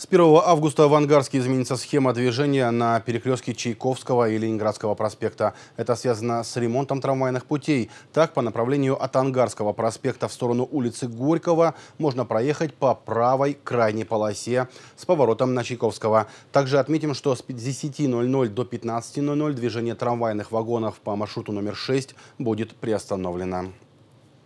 С 1 августа в Ангарске изменится схема движения на перекрестке Чайковского и Ленинградского проспекта. Это связано с ремонтом трамвайных путей. Так, по направлению от Ангарского проспекта в сторону улицы Горького можно проехать по правой крайней полосе с поворотом на Чайковского. Также отметим, что с 10.00 до 15.00 движение трамвайных вагонов по маршруту номер 6 будет приостановлено.